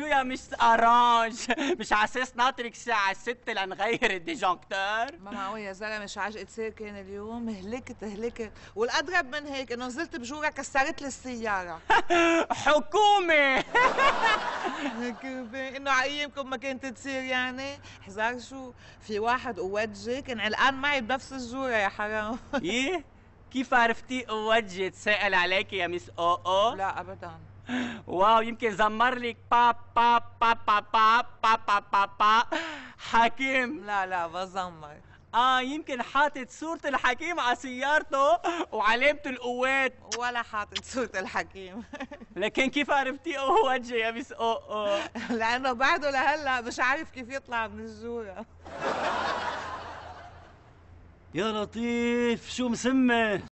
شو يا مس ارانج مش عساس ناطرك الساعه 6 لنغير الديجونكتور ماما معقول يا زلمه مش عجقة كان اليوم هلكت هلكت والاضرب من هيك انه نزلت بجوره كسرت لي السياره حكومه حكومه انه عايمكم ما كانت تصير يعني حزار شو في واحد قوات كان علقان معي بنفس الجوره يا حرام ايه كيف عرفتي قوات جي تسأل عليك يا مس او او لا ابدا واو يمكن زمر لك با با با با با با با با با حكيم لا لا بزمر اه يمكن حاطط صورة الحكيم على سيارته وعلامة القوات ولا حاطط صورة الحكيم لكن كيف عرفتي هو وجهي يا مس او لانه بعده لهلا مش عارف كيف يطلع من الزورة يا لطيف شو مسمى